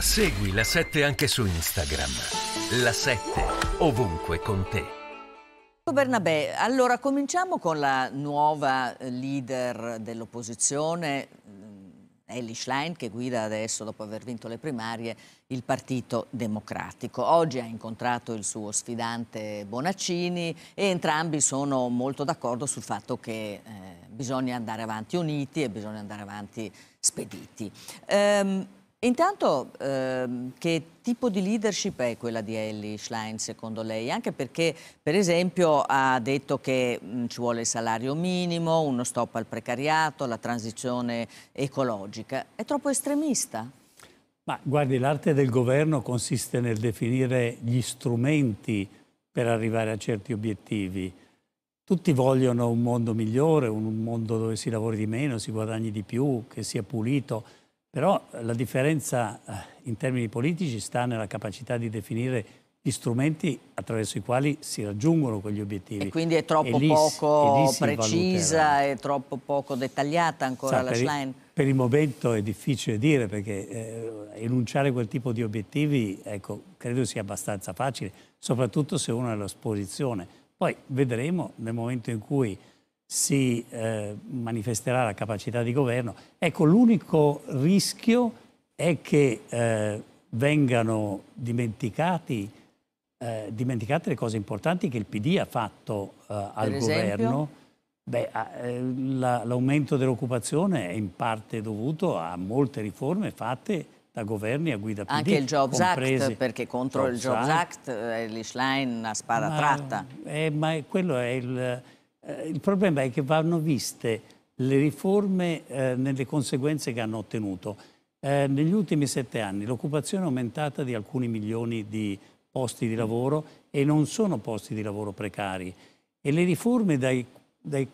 Segui la 7 anche su Instagram. La 7 ovunque con te. Ecco, Bernabé, allora cominciamo con la nuova eh, leader dell'opposizione, mm, Ellie Schlein, che guida adesso, dopo aver vinto le primarie, il Partito Democratico. Oggi ha incontrato il suo sfidante Bonaccini e entrambi sono molto d'accordo sul fatto che eh, bisogna andare avanti uniti e bisogna andare avanti spediti. Ehm, Intanto eh, che tipo di leadership è quella di Ellie Schlein secondo lei? Anche perché per esempio ha detto che mh, ci vuole il salario minimo, uno stop al precariato, la transizione ecologica. È troppo estremista? Ma guardi, l'arte del governo consiste nel definire gli strumenti per arrivare a certi obiettivi. Tutti vogliono un mondo migliore, un mondo dove si lavori di meno, si guadagni di più, che sia pulito però eh, la differenza eh, in termini politici sta nella capacità di definire gli strumenti attraverso i quali si raggiungono quegli obiettivi. E quindi è troppo lì, poco precisa, e troppo poco dettagliata ancora Sa, la per slide? Il, per il momento è difficile dire perché eh, enunciare quel tipo di obiettivi ecco, credo sia abbastanza facile, soprattutto se uno è all'esposizione. Poi vedremo nel momento in cui si eh, manifesterà la capacità di governo. Ecco, l'unico rischio è che eh, vengano dimenticati, eh, dimenticate le cose importanti che il PD ha fatto eh, al governo. Eh, l'aumento la, dell'occupazione è in parte dovuto a molte riforme fatte da governi a guida PD. Anche il Jobs Act, perché contro Jobs il Jobs Act, Act eh, Schlein ha sparatratta. Ma, eh, ma quello è il eh, il problema è che vanno viste le riforme eh, nelle conseguenze che hanno ottenuto. Eh, negli ultimi sette anni l'occupazione è aumentata di alcuni milioni di posti di lavoro e non sono posti di lavoro precari. E le riforme dai, dai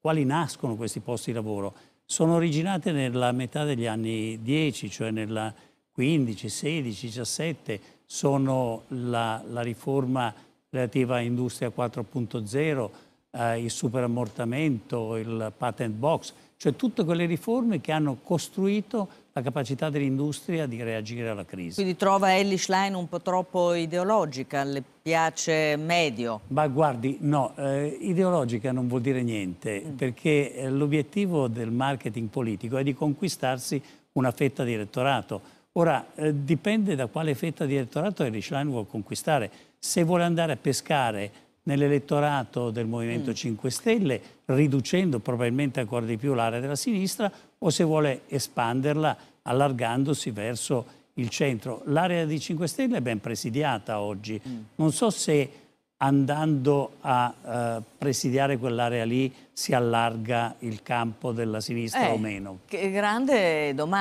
quali nascono questi posti di lavoro sono originate nella metà degli anni 10, cioè nel 15, 16, 17, sono la, la riforma relativa a Industria 4.0, eh, il superammortamento, il patent box, cioè tutte quelle riforme che hanno costruito la capacità dell'industria di reagire alla crisi. Quindi trova Ellie Schlein un po' troppo ideologica, le piace medio? Ma guardi, no, eh, ideologica non vuol dire niente, mm. perché eh, l'obiettivo del marketing politico è di conquistarsi una fetta di elettorato. Ora, eh, dipende da quale fetta di elettorato Ellie Schlein vuole conquistare. Se vuole andare a pescare nell'elettorato del Movimento mm. 5 Stelle, riducendo probabilmente ancora di più l'area della sinistra o se vuole espanderla allargandosi verso il centro. L'area di 5 Stelle è ben presidiata oggi. Mm. Non so se andando a eh, presidiare quell'area lì si allarga il campo della sinistra eh, o meno. Che grande domanda.